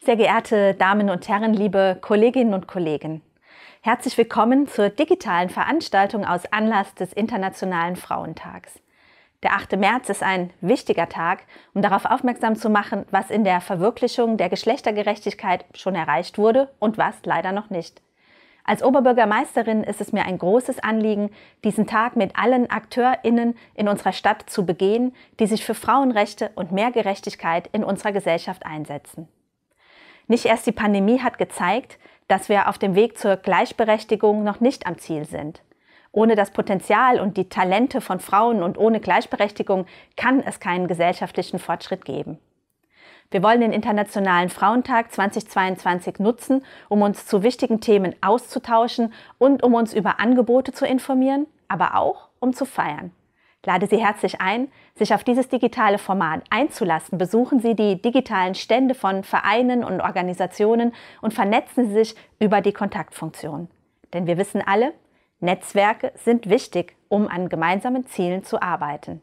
Sehr geehrte Damen und Herren, liebe Kolleginnen und Kollegen, herzlich willkommen zur digitalen Veranstaltung aus Anlass des Internationalen Frauentags. Der 8. März ist ein wichtiger Tag, um darauf aufmerksam zu machen, was in der Verwirklichung der Geschlechtergerechtigkeit schon erreicht wurde und was leider noch nicht. Als Oberbürgermeisterin ist es mir ein großes Anliegen, diesen Tag mit allen AkteurInnen in unserer Stadt zu begehen, die sich für Frauenrechte und mehr Gerechtigkeit in unserer Gesellschaft einsetzen. Nicht erst die Pandemie hat gezeigt, dass wir auf dem Weg zur Gleichberechtigung noch nicht am Ziel sind. Ohne das Potenzial und die Talente von Frauen und ohne Gleichberechtigung kann es keinen gesellschaftlichen Fortschritt geben. Wir wollen den Internationalen Frauentag 2022 nutzen, um uns zu wichtigen Themen auszutauschen und um uns über Angebote zu informieren, aber auch um zu feiern lade Sie herzlich ein, sich auf dieses digitale Format einzulassen. Besuchen Sie die digitalen Stände von Vereinen und Organisationen und vernetzen Sie sich über die Kontaktfunktion. Denn wir wissen alle, Netzwerke sind wichtig, um an gemeinsamen Zielen zu arbeiten.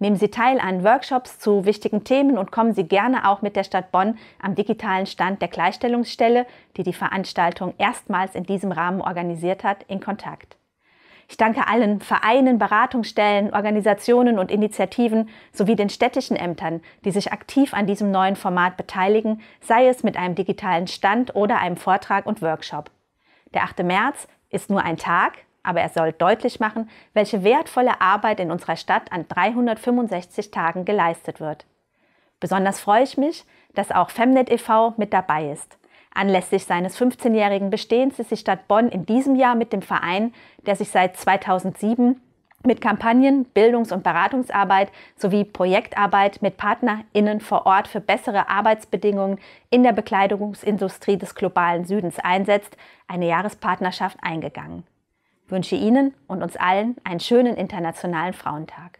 Nehmen Sie teil an Workshops zu wichtigen Themen und kommen Sie gerne auch mit der Stadt Bonn am digitalen Stand der Gleichstellungsstelle, die die Veranstaltung erstmals in diesem Rahmen organisiert hat, in Kontakt. Ich danke allen Vereinen, Beratungsstellen, Organisationen und Initiativen sowie den städtischen Ämtern, die sich aktiv an diesem neuen Format beteiligen, sei es mit einem digitalen Stand oder einem Vortrag und Workshop. Der 8. März ist nur ein Tag, aber er soll deutlich machen, welche wertvolle Arbeit in unserer Stadt an 365 Tagen geleistet wird. Besonders freue ich mich, dass auch Femnet e.V. mit dabei ist. Anlässlich seines 15-jährigen Bestehens ist die Stadt Bonn in diesem Jahr mit dem Verein, der sich seit 2007 mit Kampagnen, Bildungs- und Beratungsarbeit sowie Projektarbeit mit PartnerInnen vor Ort für bessere Arbeitsbedingungen in der Bekleidungsindustrie des globalen Südens einsetzt, eine Jahrespartnerschaft eingegangen. Ich wünsche Ihnen und uns allen einen schönen Internationalen Frauentag.